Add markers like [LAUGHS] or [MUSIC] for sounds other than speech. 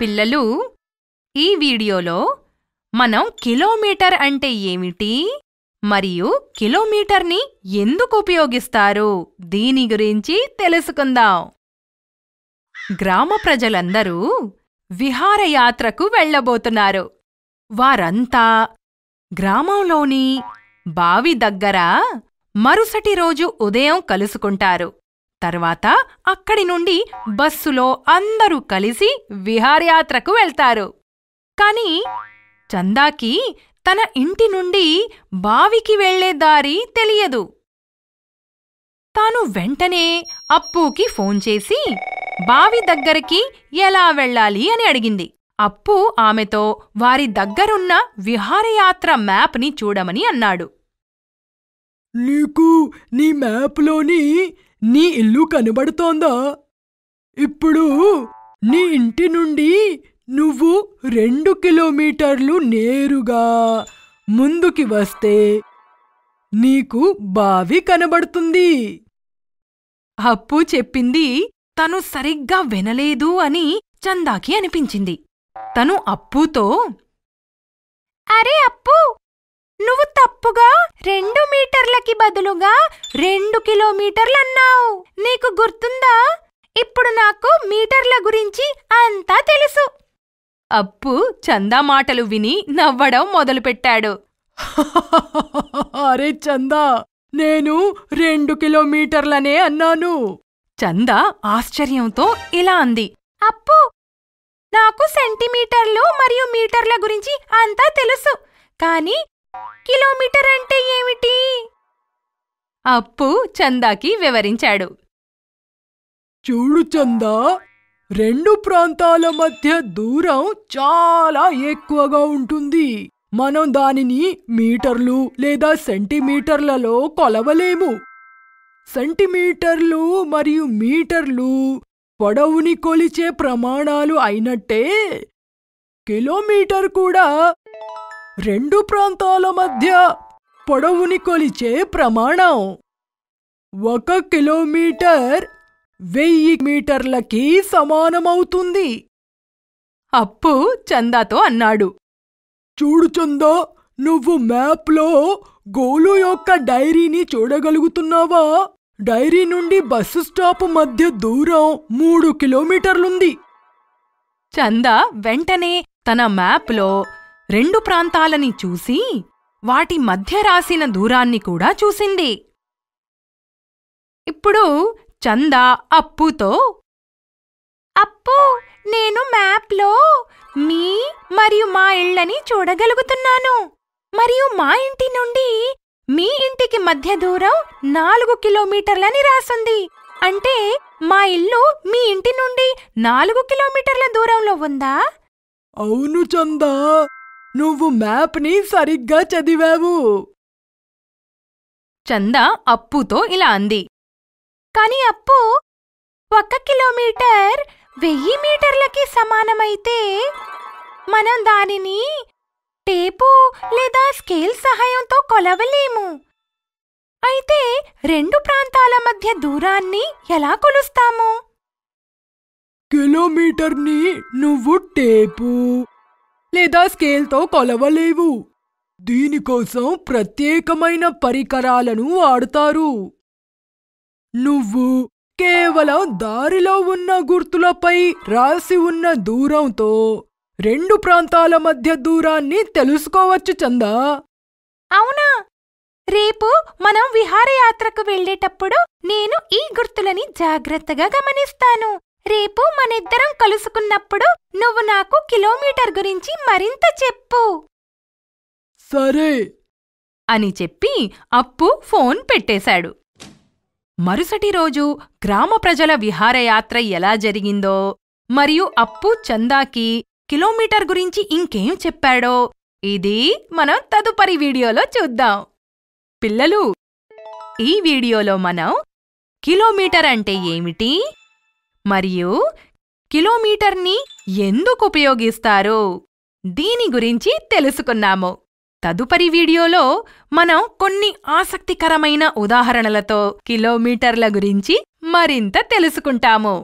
పిల్లలు ఈ వీడియోలో మనం కిలోమీటర్ అంటే ఏమిటి మరియు కిలోమీటర్ని ఎందుకు ఉపయోగిస్తారు దీని గురించి తెలుసుకుందాం గ్రామ ప్రజలందరూ విహారయాత్రకు వెళ్లబోతున్నారు వారంతా గ్రామంలోని బావి దగ్గర మరుసటి రోజు ఉదయం కలుసుకుంటారు తర్వాత అక్కడి నుండి బస్సులో అందరూ కలిసి విహారయాత్రకు వెళ్తారు కానీ చందాకి తన ఇంటి నుండి బావికి వెళ్లే దారి తెలియదు తాను వెంటనే అప్పుకి ఫోన్ చేసి బావి దగ్గరికి ఎలా వెళ్ళాలి అని అడిగింది అప్పు ఆమెతో వారి దగ్గరున్న విహారయాత్ర మ్యాప్ని చూడమని అన్నాడు నీకు నీ మ్యాప్లోని నీ ఇల్లు కనబడుతోందా ఇప్పుడు నీ ఇంటి నుండి నువ్వు రెండు కిలోమీటర్లు నేరుగా ముందుకి వస్తే నీకు బావి కనబడుతుంది అప్పు చెప్పింది తను సరిగ్గా వినలేదు అని చందాకి అనిపించింది తను అప్పుతో అరే అప్పు నువ్వు తప్పుగా రెండు మీటర్లకి బదులుగా రెండు కిలోమీటర్లు అన్నావు నీకు గుర్తుందా ఇప్పుడు నాకు మీటర్ల గురించి అంతా తెలుసు అప్పు చందా మాటలు విని నవ్వడం మొదలుపెట్టాడు [LAUGHS] అరే చందా నేను రెండు కిలోమీటర్లనే అన్నాను చందా ఆశ్చర్యంతో ఇలా అంది అప్పు నాకు సెంటీమీటర్లు మరియు మీటర్ల గురించి అంతా తెలుసు కానీ కిలోమీటర్ అంటే ఏమిటి అప్పు చందాకి వివరించాడు చూడు చందా రెండు ప్రాంతాల మధ్య దూరం చాలా ఎక్కువగా ఉంటుంది మనం దానిని మీటర్లు లేదా సెంటీమీటర్లలో కొలవలేము సెంటీమీటర్లు మరియు మీటర్లు పొడవుని కొలిచే ప్రమాణాలు అయినట్టే కిలోమీటర్ కూడా రెండు ప్రాంతాల మధ్య పొడవుని కొలిచే ప్రమాణం ఒక కిలోమీటర్ వెయ్యి మీటర్లకి సమానమవుతుంది అప్పు చందాతో అన్నాడు చూడు చందా నువ్వు మ్యాప్లో గోలు యొక్క డైరీని చూడగలుగుతున్నావా డైరీ నుండి బస్సు స్టాప్ మధ్య దూరం మూడు కిలోమీటర్లుంది చందా వెంటనే తన మ్యాప్లో రెండు ప్రాంతాలని చూసి వాటి మధ్య రాసిన దూరాన్ని కూడా చూసింది ఇప్పుడు చందా అప్పుతో అప్పు నేను మ్యాప్లో మీ మరియు మా ఇళ్లని చూడగలుగుతున్నాను మరియు మా ఇంటి నుండి మీ ఇంటికి మధ్య దూరం నాలుగు కిలోమీటర్లని రాసుంది అంటే మా ఇల్లు మీ ఇంటి నుండి నాలుగు కిలోమీటర్ల దూరంలో ఉందా అవును చందా నువ్వు మ్యాప్ని సరిగ్గా చదివావు చందా అప్పుతో ఇలా అంది కాని అప్పు ఒక్క కిలోమీటర్ వెయ్యి మీటర్లకి సమానమైతే మనం దానిని టేపు లేదా స్కేల్ సహాయంతో కొలవలేము అయితే రెండు ప్రాంతాల మధ్య దూరాన్ని ఎలా కొలుస్తాము కిలోమీటర్ని నువ్వు టేపు లేదా స్కేల్తో కొలవలేవు దీనికోసం ప్రత్యేకమైన పరికరాలను వాడతారు నువ్వు కేవలం దారిలో ఉన్న గుర్తులపై రాసి ఉన్న దూరంతో రెండు ప్రాంతాల మధ్య దూరాన్ని తెలుసుకోవచ్చు చందా అవునా రేపు మనం విహారయాత్రకు వెళ్ళేటప్పుడు నేను ఈ గుర్తులని జాగ్రత్తగా గమనిస్తాను రేపు మనిద్దరం కలుసుకున్నప్పుడు నువ్వు నాకు కిలోమీటర్ గురించి మరింత చెప్పు సరే అని చెప్పి అప్పు ఫోన్ పెట్టేశాడు మరుసటి రోజు గ్రామ ప్రజల విహారయాత్ర ఎలా జరిగిందో మరియు అప్పు చందాకి కిలోమీటర్ గురించి ఇంకేం చెప్పాడో ఇది మనం తదుపరి వీడియోలో చూద్దాం పిల్లలు ఈ వీడియోలో మనం కిలోమీటర్ అంటే ఏమిటి మరియు కిలోమీటర్ని ఎందుకు ఉపయోగిస్తారు దీని గురించి తెలుసుకున్నాము తదుపరి వీడియోలో మనం కొన్ని ఆసక్తికరమైన ఉదాహరణలతో కిలోమీటర్ల గురించి మరింత తెలుసుకుంటాము